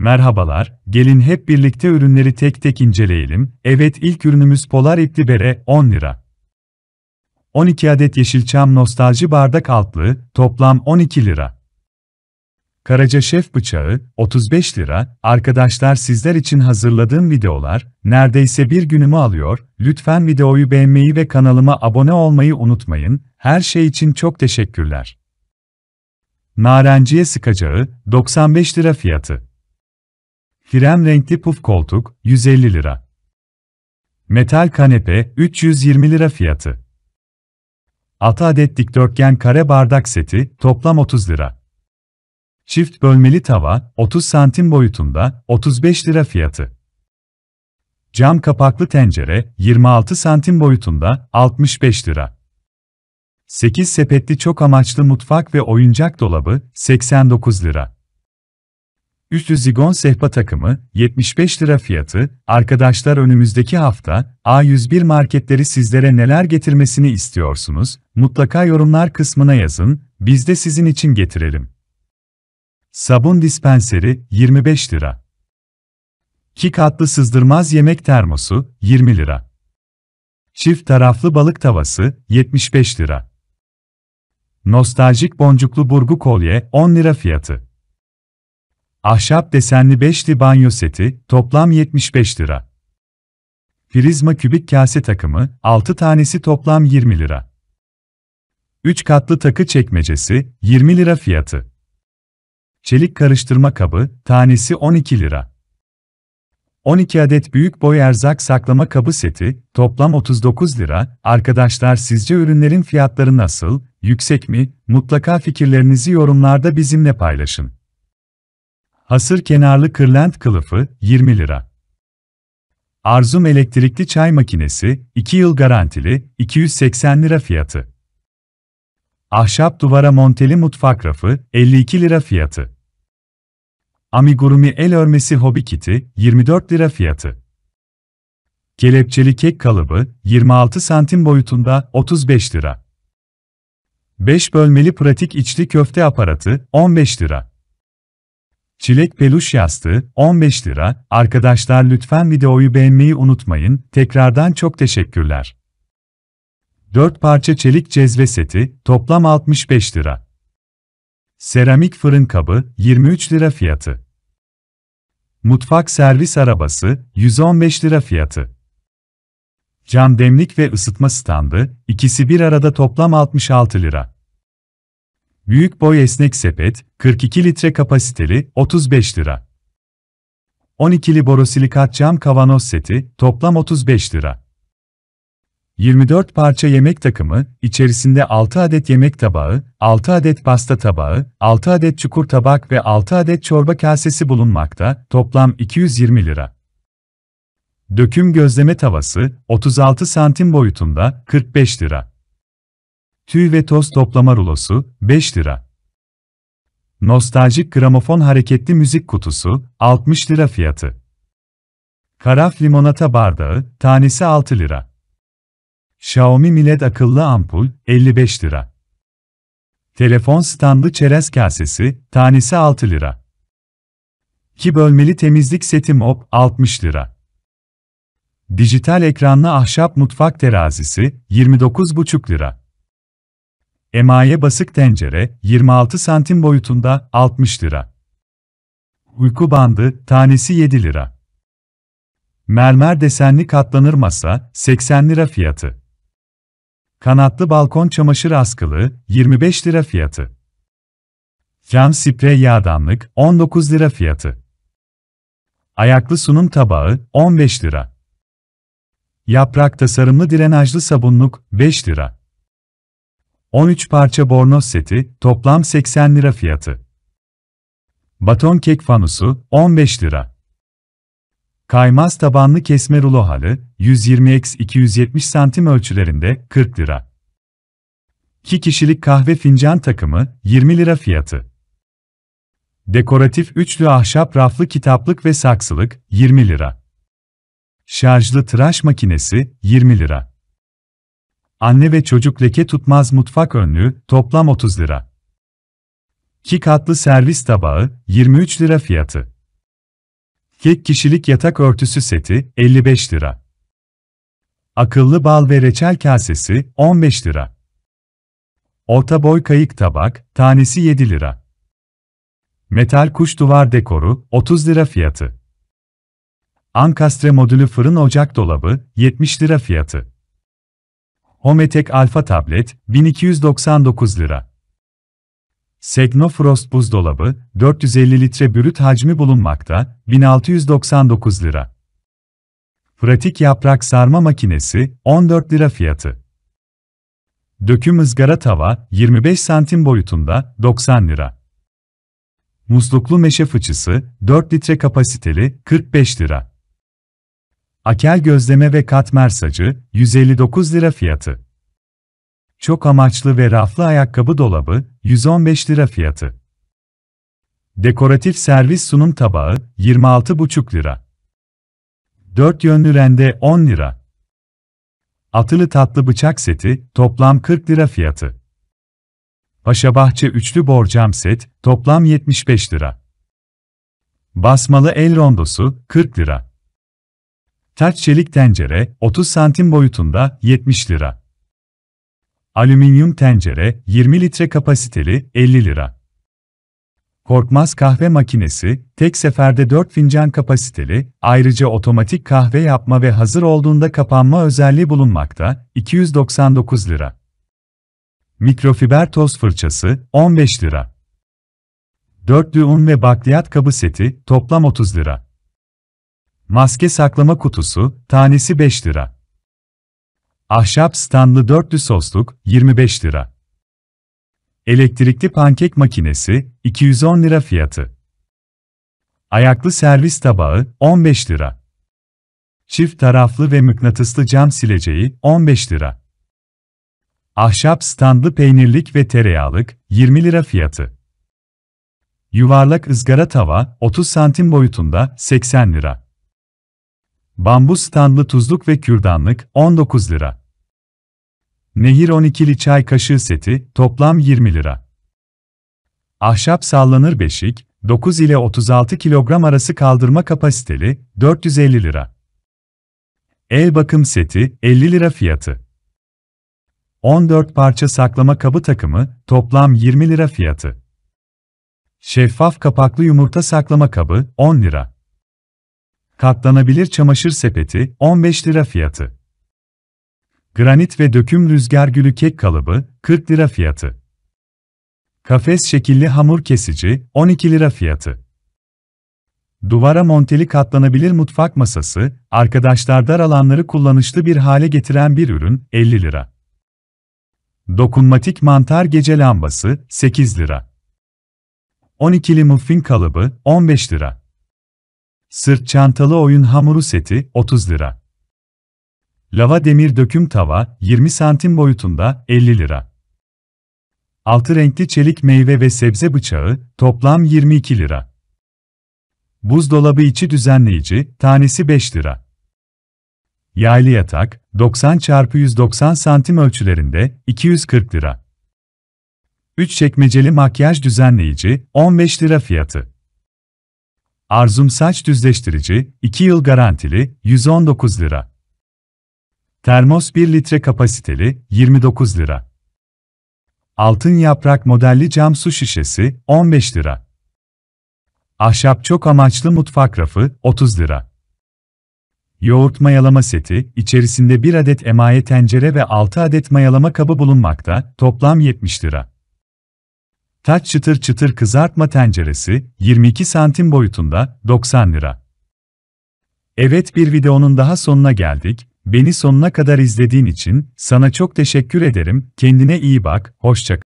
Merhabalar, gelin hep birlikte ürünleri tek tek inceleyelim. Evet ilk ürünümüz Polar İpli Bere, 10 lira. 12 adet Yeşilçam Nostalji Bardak Altlığı, toplam 12 lira. Karaca Şef Bıçağı, 35 lira. Arkadaşlar sizler için hazırladığım videolar, neredeyse bir günümü alıyor. Lütfen videoyu beğenmeyi ve kanalıma abone olmayı unutmayın. Her şey için çok teşekkürler. Narenciye Sıkacağı, 95 lira fiyatı. Krem renkli puf koltuk 150 lira. Metal kanepe 320 lira fiyatı. 6 adet dikdörtgen kare bardak seti toplam 30 lira. Çift bölmeli tava 30 santim boyutunda 35 lira fiyatı. Cam kapaklı tencere 26 santim boyutunda 65 lira. 8 sepetli çok amaçlı mutfak ve oyuncak dolabı 89 lira. Üstü zigon sehpa takımı, 75 lira fiyatı, arkadaşlar önümüzdeki hafta, A101 marketleri sizlere neler getirmesini istiyorsunuz, mutlaka yorumlar kısmına yazın, biz de sizin için getirelim. Sabun dispenseri, 25 lira. 2 katlı sızdırmaz yemek termosu, 20 lira. Çift taraflı balık tavası, 75 lira. Nostaljik boncuklu burgu kolye, 10 lira fiyatı. Ahşap desenli 5'li banyo seti, toplam 75 lira. Prizma kübik kase takımı, 6 tanesi toplam 20 lira. 3 katlı takı çekmecesi, 20 lira fiyatı. Çelik karıştırma kabı, tanesi 12 lira. 12 adet büyük boy erzak saklama kabı seti, toplam 39 lira. Arkadaşlar sizce ürünlerin fiyatları nasıl, yüksek mi? Mutlaka fikirlerinizi yorumlarda bizimle paylaşın. Hasır kenarlı kırlent kılıfı 20 lira. Arzum elektrikli çay makinesi 2 yıl garantili 280 lira fiyatı. Ahşap duvara monteli mutfak rafı 52 lira fiyatı. Amigurumi el örmesi hobi kiti 24 lira fiyatı. Kelepçeli kek kalıbı 26 santim boyutunda 35 lira. 5 bölmeli pratik içli köfte aparatı 15 lira. Çilek peluş yastığı 15 lira. Arkadaşlar lütfen videoyu beğenmeyi unutmayın. Tekrardan çok teşekkürler. 4 parça çelik cezve seti toplam 65 lira. Seramik fırın kabı 23 lira fiyatı. Mutfak servis arabası 115 lira fiyatı. Cam demlik ve ısıtma standı ikisi bir arada toplam 66 lira. Büyük boy esnek sepet, 42 litre kapasiteli, 35 lira. 12'li borosilikat cam kavanoz seti, toplam 35 lira. 24 parça yemek takımı, içerisinde 6 adet yemek tabağı, 6 adet pasta tabağı, 6 adet çukur tabak ve 6 adet çorba kasesi bulunmakta, toplam 220 lira. Döküm gözleme tavası, 36 santim boyutunda, 45 lira. Tüy ve toz toplama rulosu 5 lira. Nostaljik gramofon hareketli müzik kutusu 60 lira fiyatı. Karaf limonata bardağı tanesi 6 lira. Xiaomi milet akıllı ampul 55 lira. Telefon standı çerez kasesi tanesi 6 lira. 2 bölmeli temizlik seti mop 60 lira. Dijital ekranlı ahşap mutfak terazisi 29,5 lira. Emaye basık tencere 26 santim boyutunda 60 lira. Uyku bandı tanesi 7 lira. Mermer desenli katlanır masa 80 lira fiyatı. Kanatlı balkon çamaşır askılı 25 lira fiyatı. Cam sprey yağdanlık 19 lira fiyatı. Ayaklı sunum tabağı 15 lira. Yaprak tasarımlı drenajlı sabunluk 5 lira. 13 parça bornoz seti, toplam 80 lira fiyatı. Baton kek fanusu, 15 lira. Kaymaz tabanlı kesme rulo halı, 120x270 cm ölçülerinde, 40 lira. 2 kişilik kahve fincan takımı, 20 lira fiyatı. Dekoratif üçlü ahşap raflı kitaplık ve saksılık, 20 lira. Şarjlı tıraş makinesi, 20 lira. Anne ve çocuk leke tutmaz mutfak önlüğü toplam 30 lira. 2 katlı servis tabağı 23 lira fiyatı. Kek kişilik yatak örtüsü seti 55 lira. Akıllı bal ve reçel kasesi 15 lira. Orta boy kayık tabak tanesi 7 lira. Metal kuş duvar dekoru 30 lira fiyatı. Ankastre modülü fırın ocak dolabı 70 lira fiyatı. Hometek Alfa Tablet, 1299 lira. Segnofrost buzdolabı, 450 litre bürüt hacmi bulunmakta, 1699 lira. Pratik yaprak sarma makinesi, 14 lira fiyatı. Döküm ızgara tava, 25 santim boyutunda, 90 lira. Musluklu meşe fıçısı, 4 litre kapasiteli, 45 lira. Akel gözleme ve katmer sacı, 159 lira fiyatı. Çok amaçlı ve raflı ayakkabı dolabı, 115 lira fiyatı. Dekoratif servis sunum tabağı, 26,5 lira. 4 yönlü rende 10 lira. Atılı tatlı bıçak seti, toplam 40 lira fiyatı. Paşabahçe üçlü borcam set, toplam 75 lira. Basmalı el rondosu, 40 lira. Taç çelik tencere 30 santim boyutunda 70 lira. Alüminyum tencere 20 litre kapasiteli 50 lira. Korkmaz kahve makinesi tek seferde 4 fincan kapasiteli, ayrıca otomatik kahve yapma ve hazır olduğunda kapanma özelliği bulunmakta 299 lira. Mikrofiber toz fırçası 15 lira. Dörtlü un ve bakliyat kabı seti toplam 30 lira. Maske saklama kutusu, tanesi 5 lira. Ahşap standlı dörtlü sosluk, 25 lira. Elektrikli pankek makinesi, 210 lira fiyatı. Ayaklı servis tabağı, 15 lira. Çift taraflı ve mıknatıslı cam sileceği, 15 lira. Ahşap standlı peynirlik ve tereyağlık, 20 lira fiyatı. Yuvarlak ızgara tava, 30 santim boyutunda, 80 lira. Bambu standlı tuzluk ve kürdanlık 19 lira. Nehir 12'li çay kaşığı seti toplam 20 lira. Ahşap sallanır beşik 9 ile 36 kilogram arası kaldırma kapasiteli 450 lira. El bakım seti 50 lira fiyatı. 14 parça saklama kabı takımı toplam 20 lira fiyatı. Şeffaf kapaklı yumurta saklama kabı 10 lira. Katlanabilir çamaşır sepeti, 15 lira fiyatı. Granit ve döküm rüzgar gülü kek kalıbı, 40 lira fiyatı. Kafes şekilli hamur kesici, 12 lira fiyatı. Duvara monteli katlanabilir mutfak masası, arkadaşlar dar alanları kullanışlı bir hale getiren bir ürün, 50 lira. Dokunmatik mantar gece lambası, 8 lira. 12'li muffin kalıbı, 15 lira. Sırt çantalı oyun hamuru seti 30 lira. Lava demir döküm tava 20 santim boyutunda 50 lira. Altı renkli çelik meyve ve sebze bıçağı toplam 22 lira. Buzdolabı içi düzenleyici tanesi 5 lira. Yaylı yatak 90 x 190 santim ölçülerinde 240 lira. 3 çekmeceli makyaj düzenleyici 15 lira fiyatı. Arzum saç düzleştirici, 2 yıl garantili, 119 lira. Termos 1 litre kapasiteli, 29 lira. Altın yaprak modelli cam su şişesi, 15 lira. Ahşap çok amaçlı mutfak rafı, 30 lira. Yoğurt mayalama seti, içerisinde 1 adet emaye tencere ve 6 adet mayalama kabı bulunmakta, toplam 70 lira. Taç çıtır çıtır kızartma tenceresi 22 santim boyutunda 90 lira. Evet bir videonun daha sonuna geldik. Beni sonuna kadar izlediğin için sana çok teşekkür ederim. Kendine iyi bak, hoşçakal.